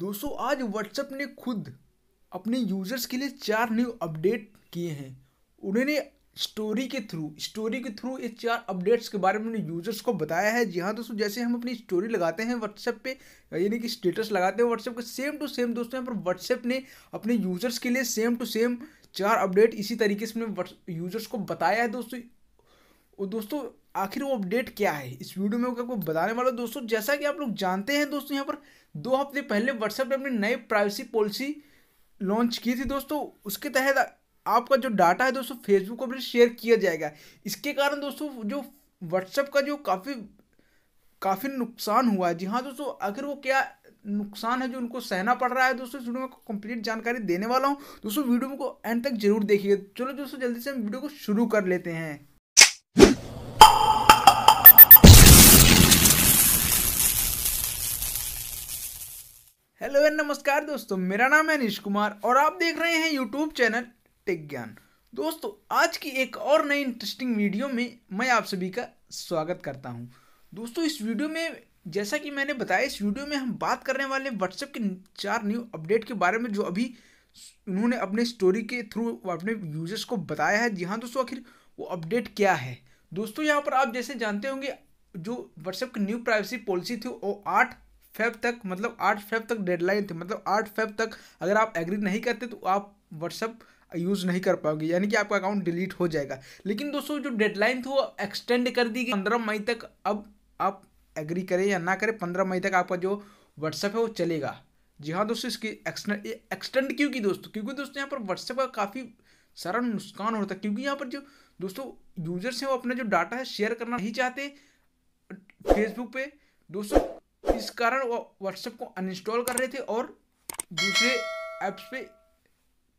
दोस्तों आज व्हाट्सएप ने खुद अपने यूजर्स के लिए चार न्यू अपडेट किए हैं उन्होंने स्टोरी के थ्रू स्टोरी के थ्रू ये चार अपडेट्स के बारे में उन्होंने यूजर्स को बताया है जी हाँ दोस्तों जैसे हम अपनी स्टोरी लगाते हैं व्हाट्सएप पे यानी कि स्टेटस लगाते हैं व्हाट्सएप के सेम टू सेम दोस्तों यहाँ पर व्हाट्सएप ने अपने यूजर्स के लिए सेम टू सेम चार अपडेट इसी तरीके से यूजर्स को बताया है दोस्तों और दोस्तों आखिर वो अपडेट क्या है इस वीडियो में आपको बताने वाला दोस्तों जैसा कि आप लोग जानते हैं दोस्तों यहाँ पर दो हफ्ते पहले व्हाट्सएप ने अपनी नई प्राइवेसी पॉलिसी लॉन्च की थी दोस्तों उसके तहत आपका जो डाटा है दोस्तों फेसबुक को भी शेयर किया जाएगा इसके कारण दोस्तों जो व्हाट्सएप का जो काफ़ी काफ़ी नुकसान हुआ है जी हाँ दोस्तों आखिर वो क्या नुकसान है जो उनको सहना पड़ रहा है दोस्तों इस वीडियो में कंप्लीट जानकारी देने वाला हूँ दोस्तों वीडियो को एंड तक जरूर देखिए चलो दोस्तों जल्दी से हम वीडियो को शुरू कर लेते हैं हेलो एंड नमस्कार दोस्तों मेरा नाम है निश कुमार और आप देख रहे हैं यूट्यूब चैनल टेक ज्ञान दोस्तों आज की एक और नई इंटरेस्टिंग वीडियो में मैं आप सभी का स्वागत करता हूं दोस्तों इस वीडियो में जैसा कि मैंने बताया इस वीडियो में हम बात करने वाले व्हाट्सएप के चार न्यू अपडेट के बारे में जो अभी उन्होंने अपने स्टोरी के थ्रू अपने यूजर्स को बताया है जी हाँ दोस्तों आखिर वो अपडेट क्या है दोस्तों यहाँ पर आप जैसे जानते होंगे जो व्हाट्सएप की न्यू प्राइवेसी पॉलिसी थी वो आठ फेब तक मतलब आठ फेब तक डेडलाइन थी मतलब आठ फेब तक अगर आप एग्री नहीं करते तो आप व्हाट्सअप यूज़ नहीं कर पाओगे यानी कि आपका अकाउंट डिलीट हो जाएगा लेकिन दोस्तों जो डेडलाइन थी वो एक्सटेंड कर दी गई पंद्रह मई तक अब आप एग्री करें या ना करें पंद्रह मई तक आपका जो व्हाट्सअप है वो चलेगा जी हाँ दोस्तों इसकी एक्सटेंड क्यों की दोस्तों क्योंकि दोस्तों यहाँ पर व्हाट्सएप का काफ़ी सारा नुकसान होता है क्योंकि यहाँ पर जो दोस्तों यूजर्स हैं वो अपना जो डाटा है शेयर करना नहीं चाहते फेसबुक पे दोस्तों इस कारण वो व्हाट्सएप को अनइंस्टॉल कर रहे थे और दूसरे ऐप्स पे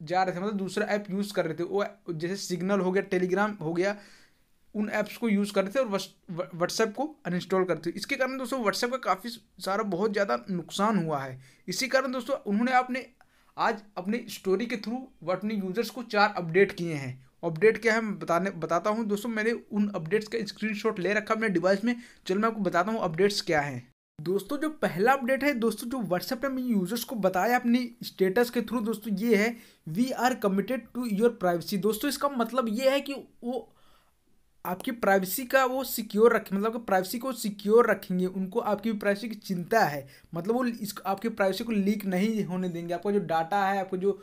जा रहे थे मतलब दूसरा ऐप यूज़ कर रहे थे वो जैसे सिग्नल हो गया टेलीग्राम हो गया उन ऐप्स को यूज़ कर रहे थे और व्हाट्सएप को अनइंस्टॉल करते थे इसके कारण दोस्तों व्हाट्सएप का काफ़ी सारा बहुत ज़्यादा नुकसान हुआ है इसी कारण दोस्तों उन्होंने अपने आज अपनी स्टोरी के थ्रू अपने यूज़र्स को चार अपडेट किए हैं अपडेट क्या है मैं बताने बताता हूँ दोस्तों मैंने उन अपडेट्स का स्क्रीनशॉट ले रखा अपने डिवाइस में चलो मैं आपको बताता हूँ अपडेट्स क्या हैं दोस्तों जो पहला अपडेट है दोस्तों जो व्हाट्सएप ने मेरे यूजर्स को बताया अपनी स्टेटस के थ्रू दोस्तों ये है we are committed to your privacy दोस्तों इसका मतलब ये है कि वो आपकी प्राइवेसी का वो सिक्योर रखें मतलब कि प्राइवेसी को सिक्योर रखेंगे उनको आपकी प्राइवेसी की चिंता है मतलब वो इस आपकी प्राइवेसी को लीक नहीं होने देंगे आपका जो डाटा है आपको जो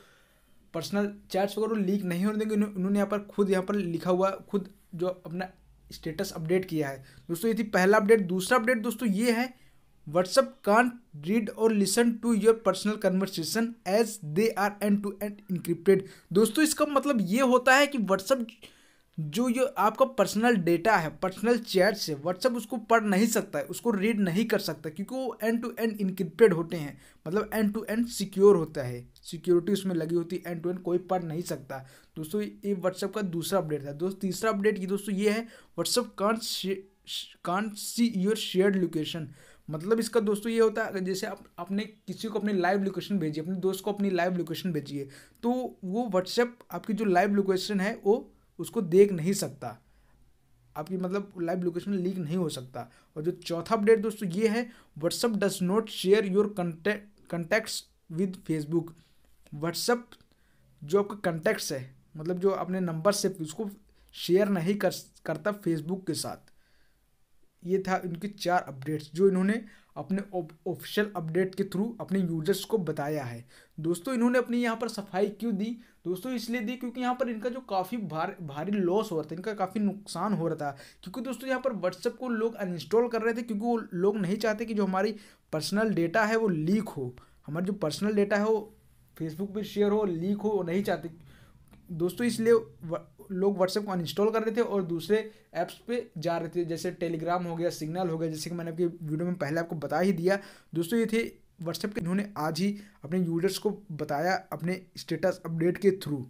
पर्सनल चैट्स वगैरह लीक नहीं होने देंगे उन्होंने यहाँ पर खुद यहाँ पर लिखा हुआ खुद जो अपना स्टेटस अपडेट किया है दोस्तों ये थी पहला अपडेट दूसरा अपडेट दोस्तों ये है व्हाट्सएप can't रीड और listen to your personal conversation as they are end to end encrypted दोस्तों इसका मतलब ये होता है कि व्हाट्सएप जो ये आपका पर्सनल डेटा है पर्सनल चैट से व्हाट्सअप उसको पढ़ नहीं सकता है उसको रीड नहीं कर सकता क्योंकि वो एंड टू एंड इनक्रिप्टेड होते हैं मतलब एंड टू एंड सिक्योर होता है सिक्योरिटी उसमें लगी होती है एंड टू एंड कोई पढ़ नहीं सकता दोस्तों ये व्हाट्सअप का दूसरा अपडेट था दोस्तों तीसरा अपडेट ये दोस्तों ये है WhatsApp can't can't see your shared location मतलब इसका दोस्तों ये होता है जैसे आप अपने किसी को अपनी लाइव लोकेशन भेजिए अपने दोस्त को अपनी लाइव लोकेशन भेजिए तो वो व्हाट्सएप आपकी जो लाइव लोकेशन है वो उसको देख नहीं सकता आपकी मतलब लाइव लोकेशन लीक नहीं हो सकता और जो चौथा अपडेट दोस्तों ये है WhatsApp does not share your contact contacts with Facebook WhatsApp जो आपका कंटेक्ट्स है मतलब जो अपने नंबर से उसको शेयर नहीं कर करता फेसबुक के साथ ये था इनके चार अपडेट्स जो इन्होंने अपने ऑफिशियल अपडेट के थ्रू अपने यूजर्स को बताया है दोस्तों इन्होंने अपनी यहाँ पर सफाई क्यों दी दोस्तों इसलिए दी क्योंकि यहाँ पर इनका जो काफ़ी भार भारी लॉस हो रहा था इनका काफ़ी नुकसान हो रहा था क्योंकि दोस्तों यहाँ पर व्हाट्सएप को लोग अनइंस्टॉल कर रहे थे क्योंकि वो लोग नहीं चाहते कि जो हमारी पर्सनल डेटा है वो लीक हो हमारा जो पर्सनल डेटा है वो फेसबुक पर शेयर हो लीक हो नहीं चाहते दोस्तों इसलिए लोग व्हाट्सएप को अनइंस्टॉल कर रहे थे और दूसरे ऐप्स पे जा रहे थे जैसे टेलीग्राम हो गया सिग्नल हो गया जैसे कि मैंने आपकी वीडियो में पहले आपको बता ही दिया दोस्तों ये थे व्हाट्सएप के इन्होंने आज ही अपने यूजर्स को बताया अपने स्टेटस अपडेट के थ्रू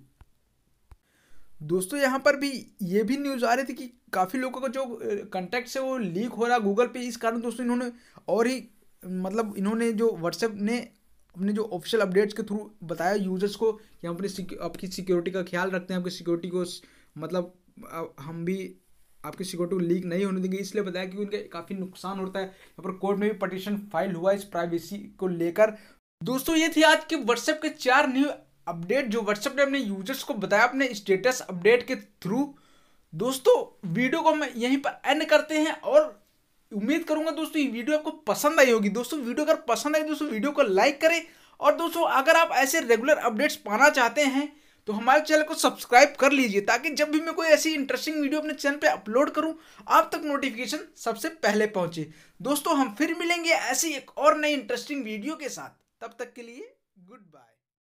दोस्तों यहाँ पर भी ये भी न्यूज़ आ रही थी कि काफ़ी लोगों का जो कंटेक्ट है वो लीक हो रहा गूगल पे इस कारण दोस्तों इन्होंने और ही मतलब इन्होंने जो व्हाट्सएप ने अपने जो ऑफिशियल अपडेट्स के थ्रू बताया यूजर्स को कि हम अपनी आपकी सिक्योरिटी का ख्याल रखते हैं आपकी सिक्योरिटी को मतलब हम भी आपकी सिक्योरिटी को लीक नहीं होने देंगे इसलिए बताया कि उनके काफ़ी नुकसान होता है यहाँ पर कोर्ट में भी पटिशन फाइल हुआ इस प्राइवेसी को लेकर दोस्तों ये थी आज के व्हाट्सएप के चार न्यू अपडेट जो व्हाट्सएप ने अपने यूजर्स को बताया अपने स्टेटस अपडेट के थ्रू दोस्तों वीडियो को हम यहीं पर एंड करते हैं और उम्मीद करूंगा दोस्तों ये वीडियो आपको पसंद आई होगी दोस्तों वीडियो अगर पसंद आई दोस्तों वीडियो को लाइक करें और दोस्तों अगर आप ऐसे रेगुलर अपडेट्स पाना चाहते हैं तो हमारे चैनल को सब्सक्राइब कर लीजिए ताकि जब भी मैं कोई ऐसी इंटरेस्टिंग वीडियो अपने चैनल पर अपलोड करूँ आप तक नोटिफिकेशन सबसे पहले पहुंचे दोस्तों हम फिर मिलेंगे ऐसी एक और नई इंटरेस्टिंग वीडियो के साथ तब तक के लिए गुड बाय